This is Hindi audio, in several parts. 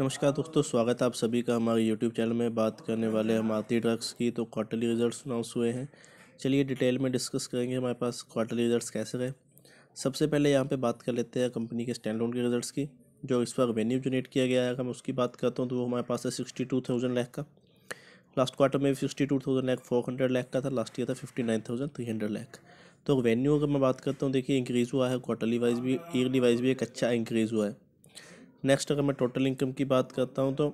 नमस्कार दोस्तों स्वागत है आप सभी का हमारे यूट्यूब चैनल में बात करने वाले हम आरती ड्रग्स की तो क्वार्टरली रिजल्ट्स अनाउंस हुए हैं चलिए डिटेल में डिस्कस करेंगे हमारे पास क्वार्टरली रिजल्ट्स कैसे रहे सबसे पहले यहाँ पे बात कर लेते हैं कंपनी के स्टैंड लोन के रिजल्ट्स की जो इस बार रेवेन्यू जनरेट किया गया है अगर मैं उसकी बात करता हूँ तो वो हमारे पास है सिक्सटी टू थाउजेंड लैख का लास्ट क्वार्टर में sixty two thousand lakh four hundred lakh का था लास्ट ईयर था fifty nine thousand three hundred lakh तो रेवेन्यू अगर मैं बात करता हूँ देखिए इंक्रीज़ हुआ है क्वार्टरली वाइज भी ईयरली वाइज भी एक अच्छा इंक्रीज़ हुआ है नेक्स्ट अगर मैं टोटल इनकम की बात करता हूँ तो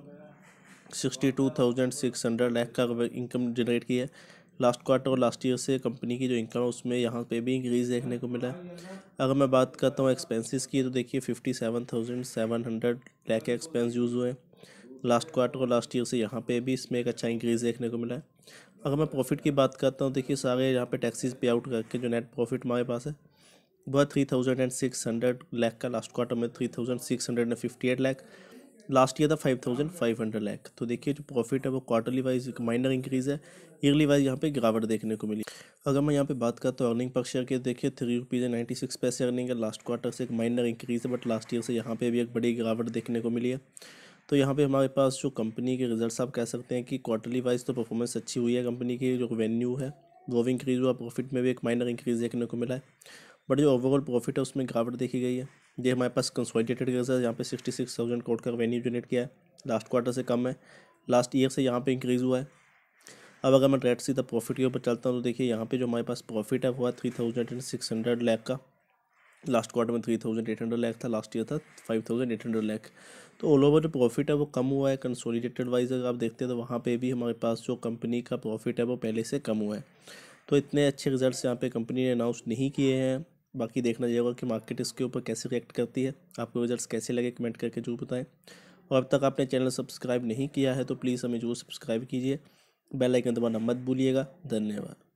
sixty two thousand six hundred lakh का इनकम जनरेट किया है लास्ट क्वार्टर और लास्ट ईयर से कंपनी की जो इनकम है उसमें यहाँ पे भी इंक्रीज़ देखने को मिला है अगर मैं बात करता हूँ एक्सपेंसेस की तो देखिए fifty seven thousand seven hundred lakh expense use हुए लास्ट क्वार्टर और लास्ट ईयर से यहाँ पे भी इसमें एक अच्छा इंक्रीज़ देखने को मिला है अगर मैं प्रॉफिट की बात करता हूँ देखिए सारे यहाँ पे टैक्सीज पे आउट करके जो नेट प्रॉफिट हमारे पास है वह three thousand and six hundred lakh का लास्ट क्वार्टर में three thousand six hundred and fifty eight lakh last year था five thousand five hundred lakh तो देखिए जो प्रॉफिट है वो क्वार्टरली वाइज एक माइनर इंक्रीज़ है ईयरली वाइज यहाँ पे गिरावट देखने को मिली अगर मैं यहाँ पे बात करता हूँ अर्निंग पर शेयर के देखिए थ्री रुपीज़ नाइन्टी सिक्स पैसे अर्निंग है लास्ट क्वार्टर से एक माइनर इंक्रीज़ है बट लास्ट ईयर से यहाँ पे भी एक बड़ी गिरावट देखने को मिली है तो यहाँ पे हमारे पास जो कंपनी के रिजल्ट्स आप कह सकते हैं कि क्वार्टरली वाइज तो परफॉर्मेंस अच्छी हुई है कंपनी की जो रेवेन्यू है वो भी इंक्रीज़ हुआ प्रॉफिट में भी एक माइनर इंक्रीज़ देखने को मिला है बट जो ओवरऑल प्रॉफिट है उसमें गिरावट देखी गई है ये हमारे पास कंसोलिडेटेड रिजल्ट है यहाँ पे सिक्सटी सिक्स थाउजेंड करोड़ का रेवेन्यू जनरेट किया है लास्ट क्वार्टर से कम है लास्ट ईयर से यहाँ पे इंक्रीज़ हुआ है अब अगर मैं डायरेक्ट सीधा प्रॉफिट के ऊपर चलता हूँ तो देखिए यहाँ पे जो हमारे पास प्रॉफिट है वो है three thousand and six hundred lakh का लास्ट क्वार्टर में three thousand eight hundred lakh था लास्ट ईयर था five thousand eight hundred lakh तो ऑल ओवर जो प्रॉफिट है वो कम हुआ है कंसोलिडेटेड वाइज अगर आप देखते हैं तो वहाँ पर भी हमारे पास जो कंपनी का प्रॉफिट है वो पहले से कम हुआ है तो इतने अच्छे रिजल्ट यहाँ पे कंपनी ने अनाउंस नहीं किए हैं बाकी देखना जाएगा होगा कि मार्केट इसके ऊपर कैसे रिएक्ट करती है आपको रिजल्ट कैसे लगे कमेंट करके जरूर बताएं और अब तक आपने चैनल सब्सक्राइब नहीं किया है तो प्लीज़ हमें जरूर सब्सक्राइब कीजिए बेल आइकन दबाना मत भूलिएगा धन्यवाद